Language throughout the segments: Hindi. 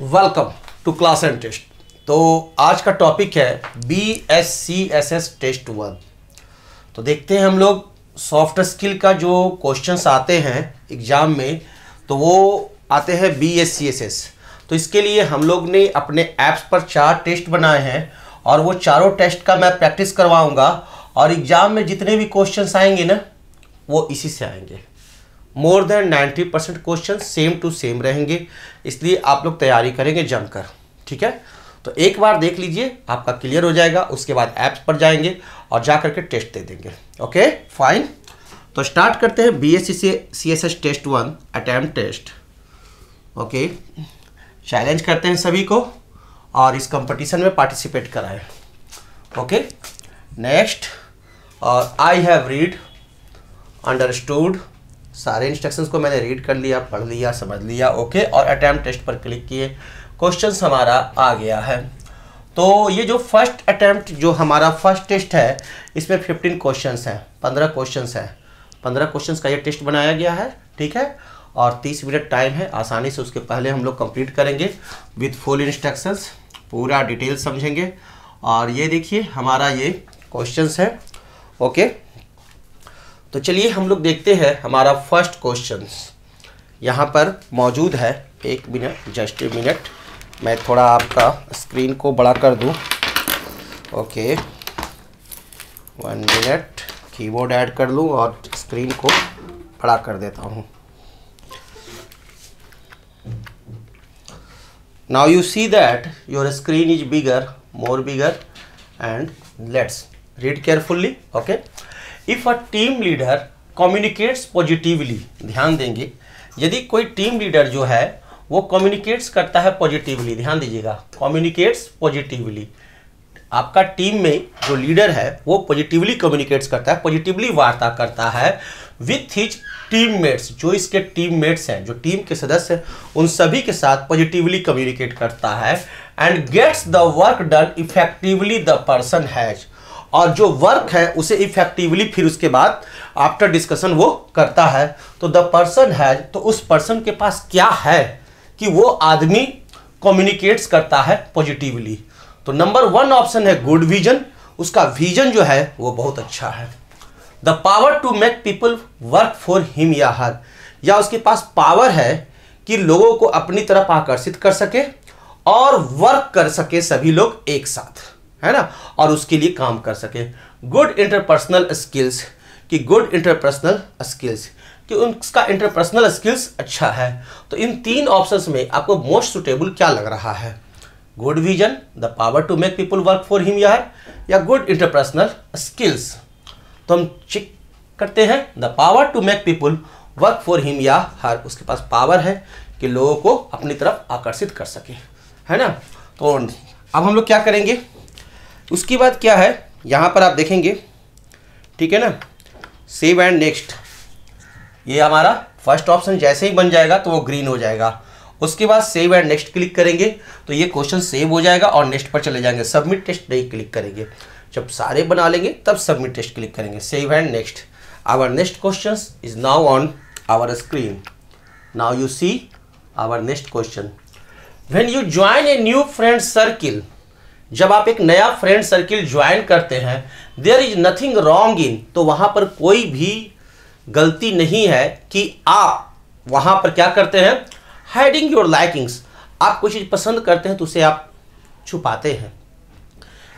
welcome to class and test तो आज का टॉपिक है B S C S S test one तो देखते हैं हम लोग सॉफ्ट स्किल का जो क्वेश्चंस आते हैं एग्ज़ाम में तो वो आते हैं B S C S S तो इसके लिए हम लोग ने अपने ऐप्स पर चार टेस्ट बनाए हैं और वो चारों टेस्ट का मैं प्रैक्टिस करवाऊँगा और एग्ज़ाम में जितने भी क्वेश्चंस आएंगे ना वो इसी से आएंगे more than ninety percent question same to same रहेंगे इसलिए आप लोग तैयारी करेंगे जमकर ठीक है तो एक बार देख लीजिए आपका क्लियर हो जाएगा उसके बाद ऐप्स पर जाएंगे और जा करके टेस्ट दे देंगे ओके फाइन तो स्टार्ट करते हैं B S C C S S test one attempt test okay challenge करते हैं सभी को और इस कंपटीशन में पार्टिसिपेट कराएं ओके नेक्स्ट और आई हैव रीड अंडरस्टूड सारे इंस्ट्रक्शंस को मैंने रीड कर लिया पढ़ लिया समझ लिया ओके और अटैम्प्ट टेस्ट पर क्लिक किए क्वेश्चन हमारा आ गया है तो ये जो फर्स्ट अटैम्प्ट जो हमारा फर्स्ट टेस्ट है इसमें फिफ्टीन क्वेश्चन हैं पंद्रह क्वेश्चन हैं पंद्रह क्वेश्चन का ये टेस्ट बनाया गया है ठीक है और तीस मिनट टाइम है आसानी से उसके पहले हम लोग कंप्लीट करेंगे विथ फुल इंस्ट्रक्शंस पूरा डिटेल समझेंगे और ये देखिए हमारा ये क्वेश्चंस है ओके तो चलिए हम लोग देखते हैं हमारा फर्स्ट क्वेश्चन यहाँ पर मौजूद है एक मिनट जस्ट ए मिनट मैं थोड़ा आपका स्क्रीन को बड़ा कर दूँ okay one minute keyboard add कर लूँ और स्क्रीन को बड़ा कर देता हूँ now you see that your screen is bigger more bigger and let's read carefully okay if a team leader communicates positively ध्यान देंगे यदि कोई टीम लीडर जो है वो कम्युनिकेट्स करता है पॉजिटिवली ध्यान दीजिएगा कम्युनिकेट्स पॉजिटिवली आपका टीम में जो लीडर है वो पॉजिटिवली कम्युनिकेट्स करता है पॉजिटिवली वार्ता करता है विथ हिज टीममेट्स जो इसके टीममेट्स हैं जो टीम के सदस्य हैं उन सभी के साथ पॉजिटिवली कम्युनिकेट करता है and gets the work done effectively the person has और जो वर्क है उसे इफेक्टिवली फिर उसके बाद आफ्टर डिस्कशन वो करता है तो द पर्सन है तो उस पर्सन के पास क्या है कि वो आदमी कम्युनिकेट्स करता है पॉजिटिवली तो नंबर वन ऑप्शन है गुड विजन उसका विजन जो है वो बहुत अच्छा है the power to make people work for him या हर या उसके पास पावर है कि लोगों को अपनी तरफ आकर्षित कर सके और वर्क कर सके सभी लोग एक साथ है ना और उसके लिए काम कर सके गुड इंटरपर्सनल स्किल्स कि गुड इंटरपर्सनल स्किल्स कि उनका इंटरपर्सनल स्किल्स अच्छा है तो इन तीन ऑप्शंस में आपको मोस्ट सुटेबल क्या लग रहा है good vision the power to make people work for him या या गुड इंटरपर्सनल स्किल्स तो हम चेक करते हैं the power to make people work for him या हर उसके पास पावर है कि लोगों को अपनी तरफ आकर्षित कर सके है ना तो अब हम लोग क्या करेंगे उसके बाद क्या है यहाँ पर आप देखेंगे ठीक है ना सेव एंड नेक्स्ट ये हमारा फर्स्ट ऑप्शन जैसे ही बन जाएगा तो वो ग्रीन हो जाएगा उसके बाद सेव एंड नेक्स्ट क्लिक करेंगे तो ये क्वेश्चन सेव हो जाएगा और नेक्स्ट पर चले जाएंगे सबमिट टेस्ट नहीं क्लिक करेंगे जब सारे बना लेंगे तब सबमिट टेस्ट क्लिक करेंगे save and next our next question is now on our screen now you see our next question when you join a new friend circle जब आप एक नया फ्रेंड सर्किल ज्वाइन करते हैं there is nothing wrong in तो वहां पर कोई भी गलती नहीं है कि आप वहां पर क्या करते हैं हाइडिंग योर लाइकिंग्स आप कोई चीज़ पसंद करते हैं तो उसे आप छुपाते हैं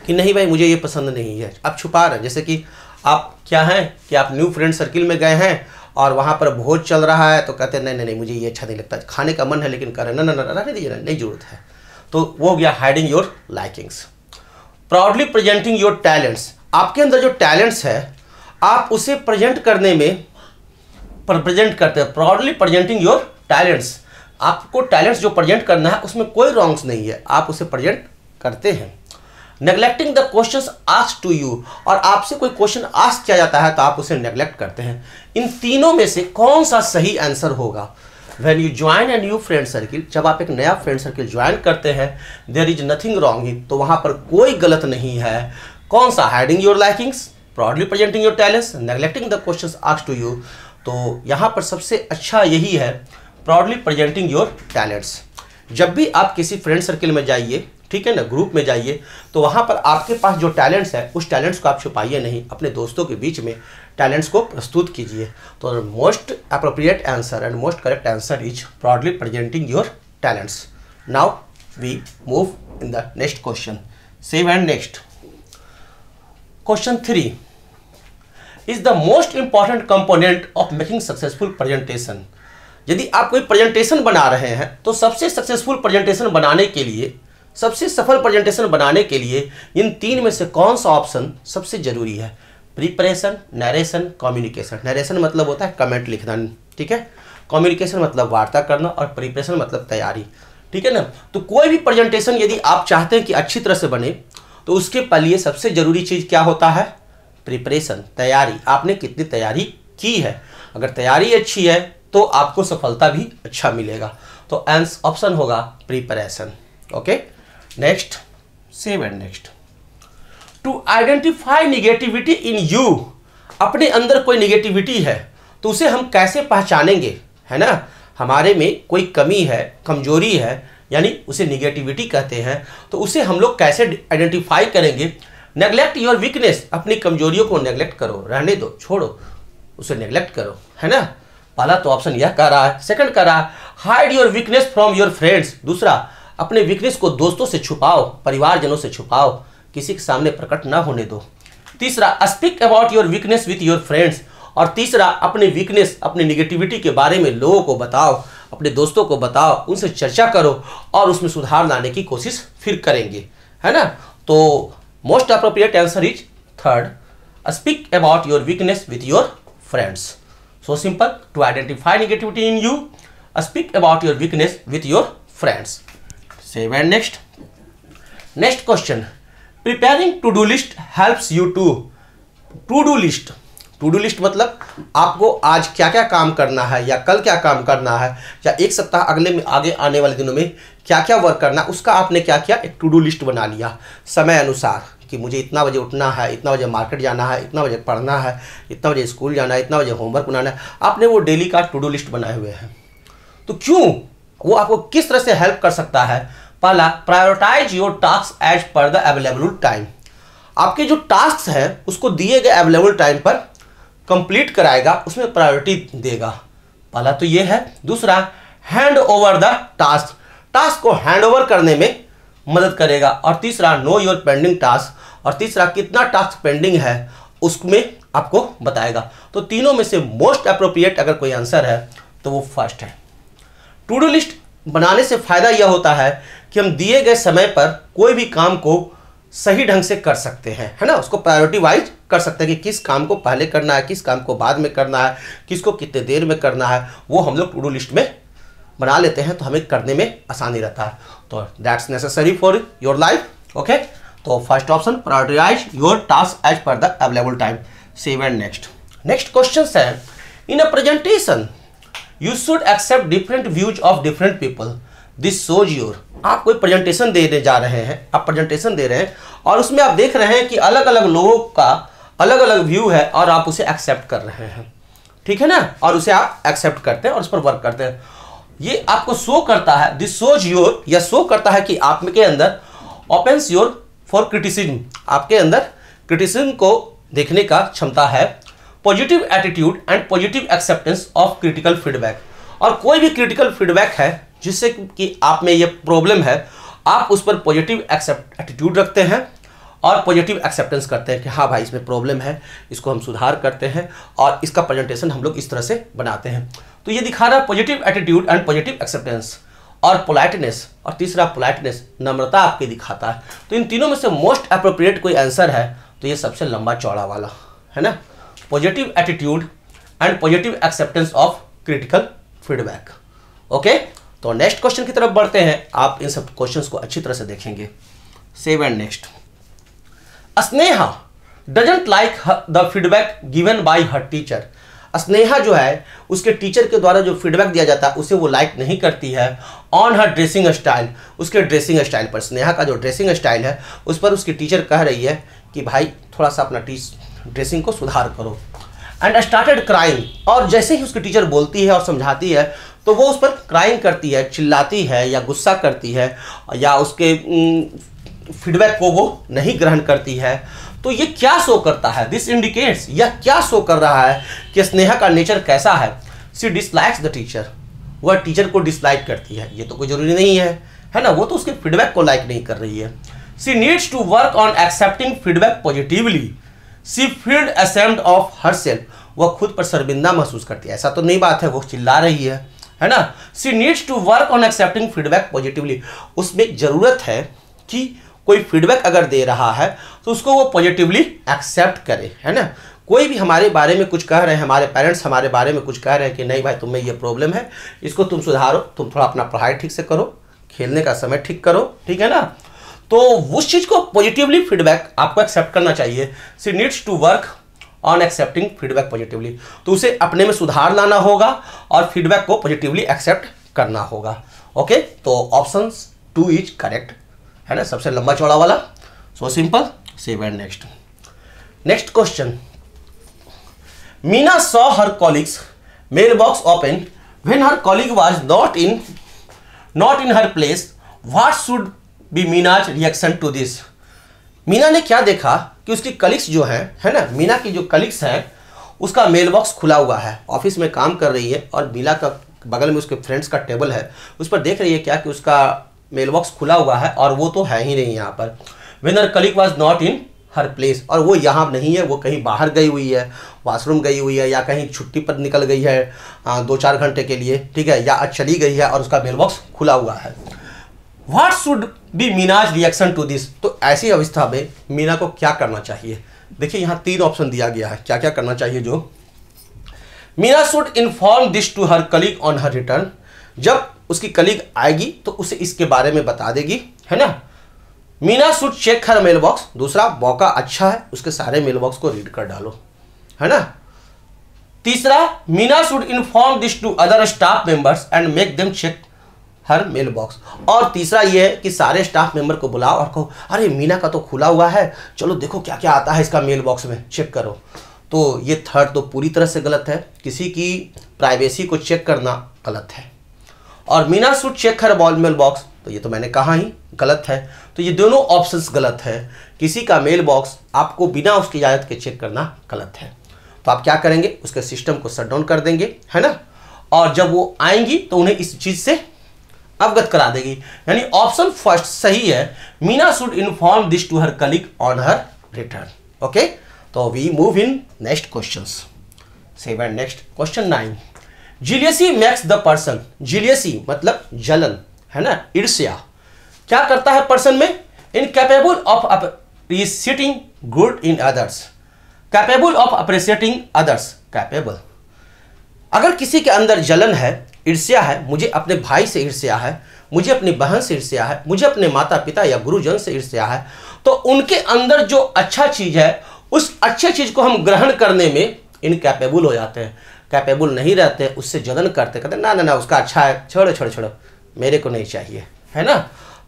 कि नहीं भाई मुझे ये पसंद नहीं है आप छुपा रहे हैं जैसे कि आप क्या हैं कि आप न्यू फ्रेंड सर्किल में गए हैं और वहाँ पर भोज चल रहा है तो कहते हैं नहीं नहीं नहीं मुझे ये अच्छा नहीं लगता खाने का मन है लेकिन करें ना ना ना रहने दीजिए नहीं जरूरत है तो वो हो गया hiding your likings proudly presenting your talents आपके अंदर जो टैलेंट्स है आप उसे प्रेजेंट करने में प्रेजेंट करते हैं प्राउडली प्रेजेंटिंग योर टैलेंट्स आपको टैलेंट्स जो प्रेजेंट करना है उसमें कोई रॉन्ग्स नहीं है आप उसे प्रेजेंट करते हैं neglecting the question ask to you और आपसे कोई क्वेश्चन आस्क किया जाता है तो आप उसे नेगलेक्ट करते हैं इन तीनों में से कौन सा सही आंसर होगा when you join a new friend circle जब आप एक नया फ्रेंड सर्किल ज्वाइन करते हैं देर इज नथिंग रॉन्ग ही तो वहाँ पर कोई गलत नहीं है कौन सा hiding your likings proudly presenting your talents neglecting the question ask to you तो यहाँ पर सबसे अच्छा यही है प्राउडली प्रेजेंटिंग योर टैलेंट्स जब भी आप किसी फ्रेंड सर्किल में जाइए ठीक है ना ग्रुप में जाइए तो वहाँ पर आपके पास जो टैलेंट्स है उस टैलेंट्स को आप छुपाइए नहीं अपने दोस्तों के बीच में टैलेंट्स को प्रस्तुत कीजिए तो most appropriate answer and most correct answer is broadly presenting your talents now we move in the next question save and next question three is the most important component of making successful presentation यदि आप कोई प्रेजेंटेशन बना रहे हैं तो सबसे सक्सेसफुल प्रेजेंटेशन बनाने के लिए सबसे सफल प्रेजेंटेशन बनाने के लिए इन तीन में से कौन सा ऑप्शन सबसे ज़रूरी है प्रिपरेशन नरेशन कम्युनिकेशन नरेशन मतलब होता है कमेंट लिखना ठीक है कम्युनिकेशन मतलब वार्ता करना और प्रिपरेशन मतलब तैयारी ठीक है ना तो कोई भी प्रेजेंटेशन यदि आप चाहते हैं कि अच्छी तरह से बने तो उसके पहले सबसे ज़रूरी चीज़ क्या होता है प्रिपरेशन तैयारी आपने कितनी तैयारी की है अगर तैयारी अच्छी है तो आपको सफलता भी अच्छा मिलेगा तो एंस ऑप्शन होगा preparation okay next save and next to identify negativity in you अपने अंदर कोई निगेटिविटी है तो उसे हम कैसे पहचानेंगे है ना हमारे में कोई कमी है कमजोरी है यानी उसे निगेटिविटी कहते हैं तो उसे हम लोग कैसे आइडेंटिफाई करेंगे नेग्लेक्ट योर वीकनेस अपनी कमजोरियों को नेग्लेक्ट करो रहने दो छोड़ो उसे नेग्लेक्ट करो है ना पहला तो ऑप्शन यह कह रहा है सेकंड कह रहा है hide your weakness from your friends दूसरा अपने वीकनेस को दोस्तों से छुपाओ परिवारजनों से छुपाओ किसी के सामने प्रकट ना होने दो तीसरा speak about your weakness with your friends और तीसरा अपने वीकनेस अपने निगेटिविटी के बारे में लोगों को बताओ अपने दोस्तों को बताओ उनसे चर्चा करो और उसमें सुधार लाने की कोशिश फिर करेंगे है ना तो most appropriate answer is third speak about your weakness with your friends so simple to identify negativity in you speak about your weakness with your friends seven next next question preparing to do list helps you to to do list to do list मतलब आपको आज क्या क्या काम करना है या कल क्या काम करना है या एक सप्ताह अगले में आगे आने वाले दिनों में क्या क्या वर्क करना है उसका आपने क्या किया एक टू डू लिस्ट बना लिया समय अनुसार कि मुझे इतना बजे उठना है इतना बजे मार्केट जाना है इतना बजे पढ़ना है इतना बजे स्कूल जाना है इतना बजे होमवर्क बनाना है आपने वो डेली का टू डू लिस्ट बनाए हुए हैं तो क्यों वो आपको किस तरह से हेल्प कर सकता है पहला prioritize your task as per the available time आपके जो टास्क हैं उसको दिए गए अवेलेबल टाइम पर कंप्लीट कराएगा उसमें प्रायोरिटी देगा पहला तो ये है दूसरा hand over the task task को हैंड ओवर करने में मदद करेगा और तीसरा नो योर पेंडिंग टास्क और तीसरा कितना टास्क पेंडिंग है उसमें आपको बताएगा तो तीनों में से मोस्ट अप्रोप्रिएट अगर कोई आंसर है तो वो फर्स्ट है टू डू लिस्ट बनाने से फ़ायदा यह होता है कि हम दिए गए समय पर कोई भी काम को सही ढंग से कर सकते हैं है ना उसको प्रायोरिटी वाइज कर सकते हैं कि किस काम को पहले करना है किस काम को बाद में करना है किसको कितने देर में करना है वो हम लोग टू डू लिस्ट में बना लेते हैं तो हमें करने में आसानी रहता है तो that's necessary for your life okay तो first option prioritize your task as per the available time save and next next question है in a presentation you should accept different views of different people this shows your आप कोई प्रेजेंटेशन दे दे जा रहे हैं आप प्रेजेंटेशन दे रहे हैं और उसमें आप देख रहे हैं कि अलग अलग लोगों का अलग अलग व्यू है और आप उसे एक्सेप्ट कर रहे हैं ठीक है ना और उसे आप एक्सेप्ट करते हैं और उस पर वर्क करते हैं ये आपको शो करता है दिस शोज योर या शो करता है कि आप के अंदर ओपन योर फॉर क्रिटिसिज्म आपके अंदर क्रिटिसिज्म को देखने का क्षमता है positive attitude and positive acceptance of critical feedback और कोई भी क्रिटिकल फीडबैक है जिससे कि आप में ये प्रॉब्लम है आप उस पर पॉजिटिव एक्सेप्ट एटीट्यूड रखते हैं और पॉजिटिव एक्सेप्टेंस करते हैं कि हाँ भाई इसमें प्रॉब्लम है इसको हम सुधार करते हैं और इसका प्रेजेंटेशन हम लोग इस तरह से बनाते हैं तो ये दिखा रहा है positive attitude and positive acceptance और पोलाइटनेस और तीसरा पोलाइटनेस नम्रता आपके दिखाता है तो इन तीनों में से मोस्ट अप्रोप्रिएट कोई आंसर है तो ये सबसे लंबा चौड़ा वाला है ना positive attitude and positive acceptance of critical feedback okay तो नेक्स्ट क्वेश्चन की तरफ बढ़ते हैं आप इन सब क्वेश्चंस को अच्छी तरह से देखेंगे save and next Sneha doesn't like the feedback given by her teacher Sneha जो है उसके टीचर के द्वारा जो फीडबैक दिया जाता है उसे वो लाइक नहीं करती है ऑन हर ड्रेसिंग स्टाइल उसके ड्रेसिंग स्टाइल पर स्नेहा का जो ड्रेसिंग स्टाइल है उस पर उसकी टीचर कह रही है कि भाई थोड़ा सा अपना ड्रेसिंग को सुधार करो एंड स्टार्टेड क्राइम और जैसे ही उसकी टीचर बोलती है और समझाती है तो वो उस पर क्राइम करती है चिल्लाती है या गुस्सा करती है या उसके फीडबैक को वो नहीं ग्रहण करती है तो ये क्या शो करता है दिस इंडिकेट्स यह क्या शो कर रहा है कि स्नेहा का नेचर कैसा है सी डिसलाइक्स द टीचर वह टीचर को डिसलाइक करती है ये तो कोई ज़रूरी नहीं है है ना वो तो उसके फीडबैक को लाइक नहीं कर रही है she needs to work on accepting feedback positively she feels ashamed of her self वह खुद पर शर्मिंदा महसूस करती है ऐसा तो नहीं बात है वो चिल्ला रही है है ना she needs to work on accepting feedback positively उसमें ज़रूरत है कि कोई फीडबैक अगर दे रहा है तो उसको वो पॉजिटिवली एक्सेप्ट करे है ना कोई भी हमारे बारे में कुछ कह रहे हैं हमारे पेरेंट्स हमारे बारे में कुछ कह रहे हैं कि नहीं भाई तुम्हें ये प्रॉब्लम है इसको तुम सुधारो तुम थोड़ा अपना पढ़ाई ठीक से करो खेलने का समय ठीक करो ठीक है ना तो उस चीज़ को पॉजिटिवली फीडबैक आपको एक्सेप्ट करना चाहिए she needs to work on accepting feedback positively तो उसे अपने में सुधार लाना होगा और फीडबैक को पॉजिटिवली एक्सेप्ट करना होगा ओके तो ऑप्शन टू इज करेक्ट है ना सबसे लंबा चौड़ा वाला so simple save and next next question Meena saw her colleague's mail box open when her colleague was not in not in her place what should be Meena's reaction to this Meena ने क्या देखा कि उसकी कलिक्स जो हैं है ना मीना की जो कलिक्स हैं उसका मेल बॉक्स खुला हुआ है ऑफिस में काम कर रही है और मीना का बगल में उसके फ्रेंड्स का टेबल है उस पर देख रही है क्या कि उसका मेल बॉक्स खुला हुआ है और वो तो है ही नहीं यहाँ पर when her colleague was not in her place और वो यहाँ नहीं है वो कहीं बाहर गई हुई है वाशरूम गई हुई है या कहीं छुट्टी पर निकल गई है आ, दो चार घंटे के लिए ठीक है या चली गई है और उसका मेल बॉक्स खुला हुआ है what should be Meena's reaction to this तो ऐसी अवस्था में मीना को क्या करना चाहिए देखिए यहां तीन ऑप्शन दिया गया है क्या क्या करना चाहिए जो Meena should inform this to her colleague on her return जब उसकी कलीग आएगी तो उसे इसके बारे में बता देगी है ना Meena should check her mail box दूसरा मौका अच्छा है उसके सारे मेल बॉक्स को रीड कर डालो है ना तीसरा Meena should inform this to other staff members and make them check her mail box और तीसरा ये है कि सारे स्टाफ मेंबर को बुलाओ और कहो अरे मीना का तो खुला हुआ है चलो देखो क्या क्या आता है इसका मेल बॉक्स में चेक करो तो ये थर्ड तो पूरी तरह से गलत है किसी की प्राइवेसी को चेक करना गलत है और Meena should check her ball mail box तो ये तो मैंने कहा ही गलत है तो ये दोनों ऑप्शंस गलत है किसी का मेल बॉक्स आपको बिना उसकी इजाज़त के चेक करना गलत है तो आप क्या करेंगे उसके सिस्टम को शट डाउन कर देंगे है ना और जब वो आएंगी तो उन्हें इस चीज़ से अवगत करा देगी यानी ऑप्शन फर्स्ट सही है Meena should inform this to her colleague on her return okay तो we move in next question seven next question nine jealousy makes the person jealousy मतलब जलन है ना ईर्ष्या क्या करता है पर्सन में incapable of appreciating good in others capable of appreciating others capable अगर किसी के अंदर जलन है ईर्ष्या है मुझे अपने भाई से ईर्ष्या है मुझे अपनी बहन से ईर्ष्या है मुझे अपने माता पिता या गुरुजन से ईर्ष्या है तो उनके अंदर जो अच्छा चीज़ है उस अच्छे चीज़ को हम ग्रहण करने में इनकैपेबल हो जाते हैं कैपेबल नहीं रहते उससे जलन करते कहते ना ना ना उसका अच्छा है छोड़ो छोड़ो छोड़ो मेरे को नहीं चाहिए है ना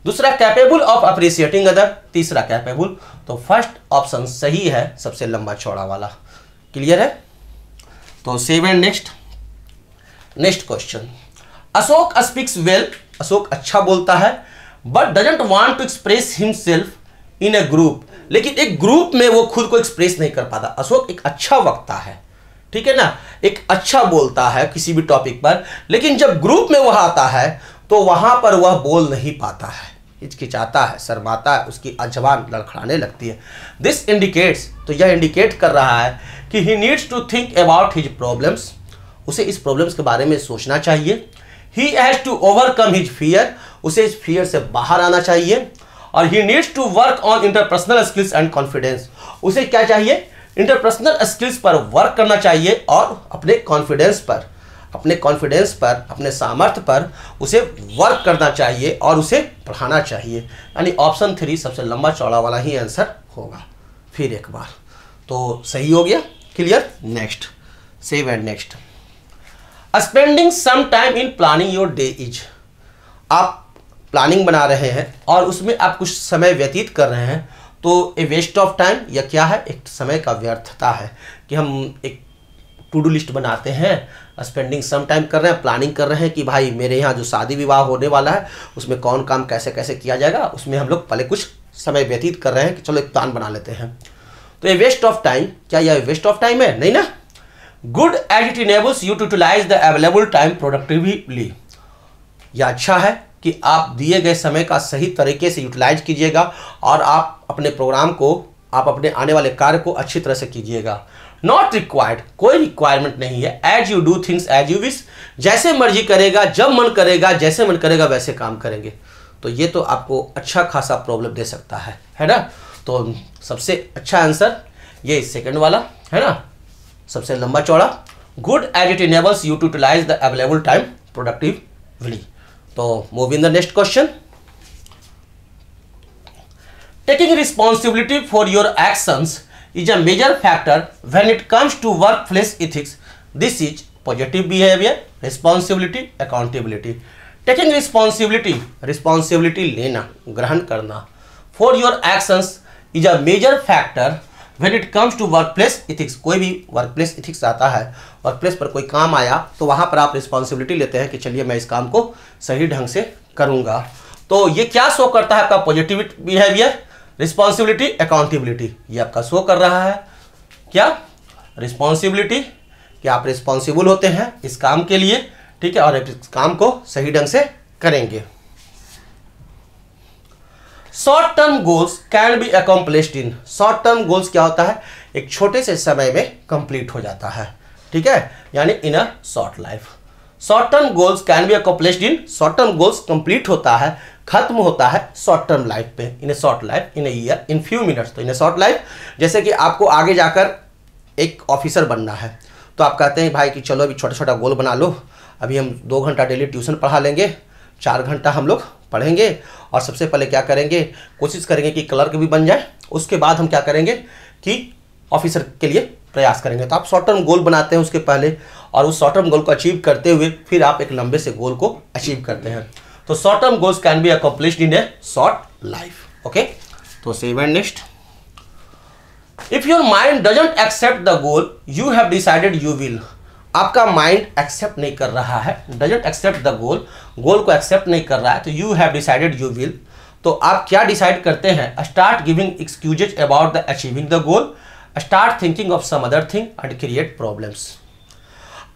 दूसरा कैपेबल ऑफ अप्रिसिएटिंग अदर तीसरा कैपेबल तो फर्स्ट ऑप्शन सही है सबसे लंबा चौड़ा वाला क्लियर है तो seven next next question Ashok speaks well Ashok अच्छा बोलता है but doesn't want to express himself in a group लेकिन एक ग्रुप में वो खुद को एक्सप्रेस नहीं कर पाता अशोक एक अच्छा वक्ता है ठीक है ना एक अच्छा बोलता है किसी भी टॉपिक पर लेकिन जब ग्रुप में वह आता है तो वहां पर वह बोल नहीं पाता है हिचकिचाता है शर्माता है उसकी अजबान लड़खड़ाने लगती है दिस इंडिकेट्स तो यह इंडिकेट कर रहा है कि he needs to think about his problems उसे इस प्रॉब्लम्स के बारे में सोचना चाहिए he has to overcome his fear उसे इस फियर से बाहर आना चाहिए और he needs to work on interpersonal skills and confidence उसे क्या चाहिए इंटरपर्सनल स्किल्स पर वर्क करना चाहिए और अपने कॉन्फिडेंस पर अपने कॉन्फिडेंस पर अपने सामर्थ्य पर उसे वर्क करना चाहिए और उसे पढ़ाना चाहिए यानी ऑप्शन थ्री सबसे लंबा चौड़ा वाला ही आंसर होगा फिर एक बार तो सही हो गया clear next save and next spending some time in planning your day is आप प्लानिंग बना रहे हैं और उसमें आप कुछ समय व्यतीत कर रहे हैं तो ए वेस्ट ऑफ टाइम या क्या है एक समय का व्यर्थता है कि हम एक टू डू लिस्ट बनाते हैं स्पेंडिंग सम टाइम कर रहे हैं प्लानिंग कर रहे हैं कि भाई मेरे यहाँ जो शादी विवाह होने वाला है उसमें कौन काम कैसे कैसे किया जाएगा उसमें हम लोग पहले कुछ समय व्यतीत कर रहे हैं कि चलो एक प्लान बना लेते हैं तो ये वेस्ट ऑफ टाइम क्या यह वेस्ट ऑफ टाइम है नहीं ना good as it enables you to utilize the available time productively यह अच्छा है कि आप दिए गए समय का सही तरीके से यूटिलाइज कीजिएगा और आप अपने प्रोग्राम को आप अपने आने वाले कार्य को अच्छी तरह से कीजिएगा नॉट रिक्वायर्ड कोई रिक्वायरमेंट नहीं है as you do things as you wish जैसे मर्जी करेगा जब मन करेगा जैसे मन करेगा वैसे काम करेंगे तो ये तो आपको अच्छा खासा प्रॉब्लम दे सकता है है ना तो सबसे अच्छा आंसर ये सेकंड वाला है ना सबसे लंबा चौड़ा good as it enables you to the available time productively तो move in the next question taking responsibility for your actions is a major factor when it comes to work place ethics this is positive behaviour responsibility accountability taking responsibility responsibility लेना ग्रहण करना for your actions is a major factor when it comes to work place ethics कोई भी वर्क प्लेस इथिक्स आता है वर्क प्लेस पर कोई काम आया तो वहाँ पर आप रिस्पॉन्सिबिलिटी लेते हैं कि चलिए मैं इस काम को सही ढंग से करूँगा तो ये क्या शो करता है आपका पॉजिटिव बिहेवियर रिस्पॉन्सिबिलिटी अकाउंटेबिलिटी ये आपका शो कर रहा है क्या रिस्पॉन्सिबिलिटी कि आप रिस्पॉन्सिबल होते हैं इस काम के लिए ठीक है और इस काम को सही ढंग से करेंगे short term goals can be accomplished in short term goals क्या होता है एक छोटे से समय में कंप्लीट हो जाता है ठीक है यानी in a short life short term goals can be accomplished in short term goals complete होता है खत्म होता है शॉर्ट टर्म लाइफ पे in a short life in year in few minutes तो इन ए शॉर्ट लाइफ जैसे कि आपको आगे जाकर एक ऑफिसर बनना है तो आप कहते हैं भाई कि चलो अभी छोटा छोटा गोल बना लो अभी हम दो घंटा डेली ट्यूशन पढ़ा लेंगे चार घंटा हम लोग पढ़ेंगे और सबसे पहले क्या करेंगे कोशिश करेंगे कि क्लर्क भी बन जाए उसके बाद हम क्या करेंगे कि ऑफिसर के लिए प्रयास करेंगे तो आप शॉर्ट टर्म गोल बनाते हैं उसके पहले और उस शॉर्ट टर्म गोल को अचीव करते हुए फिर आप एक लंबे से गोल को अचीव करते हैं तो short term goals can be accomplish in a short life okay तो seven next if your mind doesn't accept the goal you have decided you will आपका माइंड एक्सेप्ट नहीं कर रहा है doesn't accept the goal goal को एक्सेप्ट नहीं कर रहा है तो you have decided you will तो आप क्या डिसाइड करते हैं start giving excuses about the achieving the goal start thinking of some other thing and create problems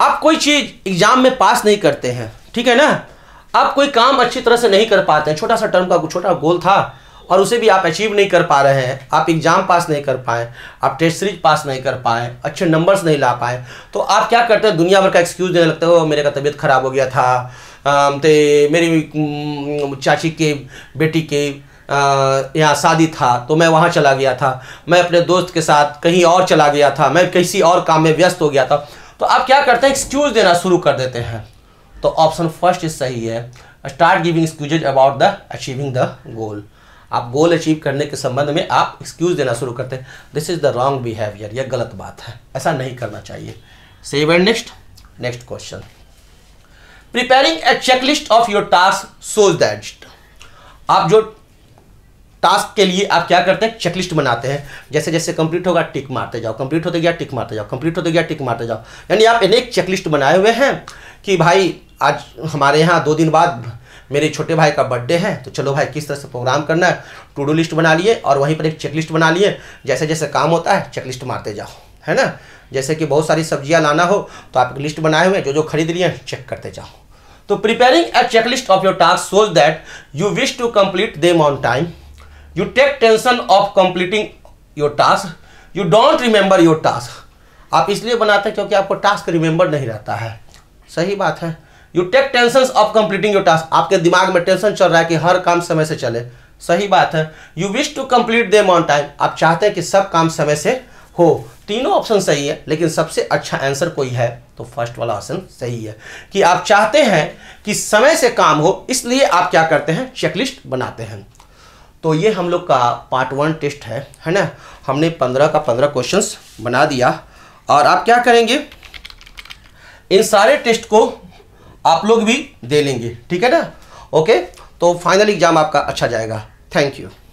आप कोई चीज़ एग्जाम में पास नहीं करते हैं ठीक है ना आप कोई काम अच्छी तरह से नहीं कर पाते हैं छोटा सा टर्म का छोटा गोल था और उसे भी आप अचीव नहीं कर पा रहे हैं आप एग्ज़ाम पास नहीं कर पाए आप टेस्ट सीरीज पास नहीं कर पाए अच्छे नंबर्स नहीं ला पाए तो आप क्या करते हैं दुनिया भर का एक्सक्यूज़ देने लगते हो मेरे का तबीयत ख़राब हो गया था तो मेरी चाची के बेटी के यहाँ शादी था तो मैं वहाँ चला गया था मैं अपने दोस्त के साथ कहीं और चला गया था मैं किसी और काम में व्यस्त हो गया था तो आप क्या करते हैं एक्सक्यूज़ देना शुरू कर देते हैं तो ऑप्शन फर्स्ट इज सही है start giving excuses about the achieving the goal आप गोल अचीव करने के संबंध में आप एक्सक्यूज़ देना शुरू करते हैं this is the wrong behaviour यह गलत बात है ऐसा नहीं करना चाहिए save and next next question preparing a checklist of your task so that आप जो टास्क के लिए आप क्या करते हैं चेकलिस्ट बनाते हैं जैसे जैसे कंप्लीट होगा टिक मारते जाओ कंप्लीट होते गया टिक मारते जाओ कंप्लीट होते गया टिक मारते जाओ यानी आप एक चेकलिस्ट बनाए हुए हैं कि भाई आज हमारे यहाँ दो दिन बाद मेरे छोटे भाई का बर्थडे है तो चलो भाई किस तरह से प्रोग्राम करना है टू डू लिस्ट बना लिए और वहीं पर एक चेक लिस्ट बना लिए जैसे जैसे काम होता है चेक लिस्ट मारते जाओ है ना जैसे कि बहुत सारी सब्जियाँ लाना हो तो आप एक लिस्ट बनाए हुए जो जो खरीद लिए चेक करते जाओ तो preparing check checklist of your task so that you wish to complete them on time you take tension off completing your task you don't remember your task आप इसलिए बनाते हैं क्योंकि आपको टास्क रिमेंबर नहीं रहता है सही बात है you take tension off completing your task आपके दिमाग में टेंशन चल रहा है कि हर काम समय से चले सही बात है you wish to complete them on time आप चाहते हैं कि सब काम समय से हो तीनों ऑप्शन सही है लेकिन सबसे अच्छा आंसर कोई है तो फर्स्ट वाला ऑप्शन सही है कि आप चाहते हैं कि समय से काम हो इसलिए आप क्या करते हैं चेकलिस्ट बनाते हैं तो ये हम लोग का पार्ट वन टेस्ट है है ना हमने पंद्रह का पंद्रह क्वेश्चंस बना दिया और आप क्या करेंगे इन सारे टेस्ट को आप लोग भी दे लेंगे ठीक है ना ओके तो फाइनल एग्जाम आपका अच्छा जाएगा थैंक यू